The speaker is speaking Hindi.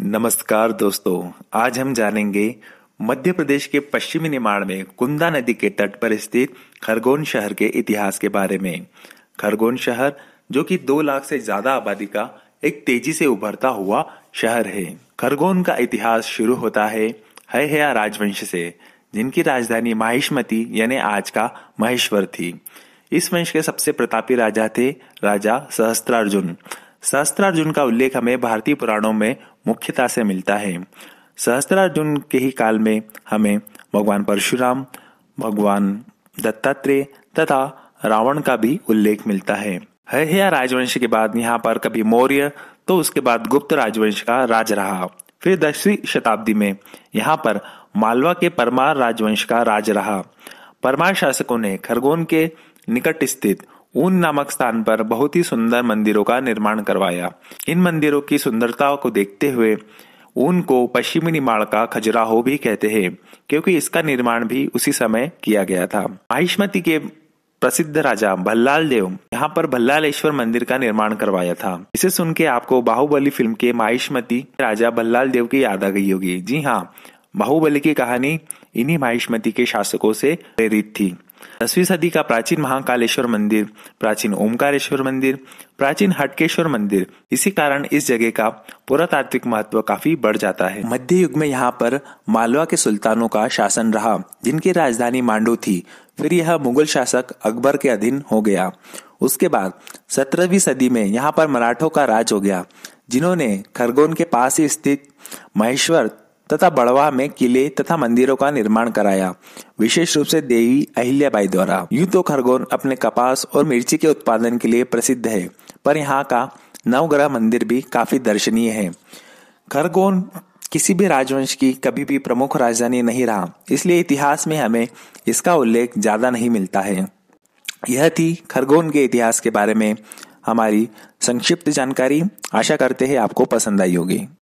नमस्कार दोस्तों आज हम जानेंगे मध्य प्रदेश के पश्चिमी निर्माण में कुंदा नदी के तट पर स्थित खरगोन शहर के इतिहास के बारे में खरगोन शहर जो कि दो लाख से ज्यादा आबादी का एक तेजी से उभरता हुआ शहर है खरगोन का इतिहास शुरू होता है हया राजवंश से जिनकी राजधानी माहिष्मती यानी आज का महेश्वर थी इस वंश के सबसे प्रतापी राजा थे राजा सहस्त्रार्जुन सहस्त्रार्जुन का उल्लेख हमें भारतीय पुराणों में मुख्यता से मिलता है सहस्त्रार्जुन के ही काल में हमें भगवान परशुराम भगवान दत्तात्रेय तथा रावण का भी उल्लेख मिलता है हया राजवंश के बाद यहाँ पर कभी मौर्य तो उसके बाद गुप्त राजवंश का राज रहा फिर दसवीं शताब्दी में यहाँ पर मालवा के परमार राजवंश का राज रहा परमार शासकों ने खरगोन के निकट स्थित ऊन नामक स्थान पर बहुत ही सुंदर मंदिरों का निर्माण करवाया इन मंदिरों की सुंदरता को देखते हुए ऊन को पश्चिमी निमाण का खजुराहो भी कहते हैं क्योंकि इसका निर्माण भी उसी समय किया गया था आयुष्मती के प्रसिद्ध राजा भल्लाल देव यहाँ पर भल्लालेश्वर मंदिर का निर्माण करवाया था इसे सुन के आपको बाहुबली फिल्म के माहिष्मती राजा भल्लाल देव की याद आ गई होगी जी हाँ बाहुबली की कहानी इन्हीं माहिष्मती के शासकों से प्रेरित थी दसवीं सदी का प्राचीन महाकालेश्वर मंदिर प्राचीन ओमकारेश्वर मंदिर प्राचीन हटकेश्वर मंदिर इसी कारण इस जगह का पुरातात्विक महत्व काफी बढ़ जाता है मध्य युग में यहाँ पर मालवा के सुल्तानों का शासन रहा जिनकी राजधानी मांडू थी फिर यह मुगल शासक अकबर के अधीन हो गया उसके बाद सत्रहवीं सदी में यहाँ पर मराठों का राज हो गया जिन्होंने खरगोन के पास ही स्थित महेश्वर तथा बड़वा में किले तथा मंदिरों का निर्माण कराया विशेष रूप से देवी अहिल्याबाई द्वारा यूं तो खरगोन अपने कपास और मिर्ची के उत्पादन के लिए प्रसिद्ध है पर यहाँ का नवग्रह मंदिर भी काफी दर्शनीय है खरगोन किसी भी राजवंश की कभी भी प्रमुख राजधानी नहीं रहा इसलिए इतिहास में हमें इसका उल्लेख ज्यादा नहीं मिलता है यह थी खरगोन के इतिहास के बारे में हमारी संक्षिप्त जानकारी आशा करते हैं आपको पसंद आई होगी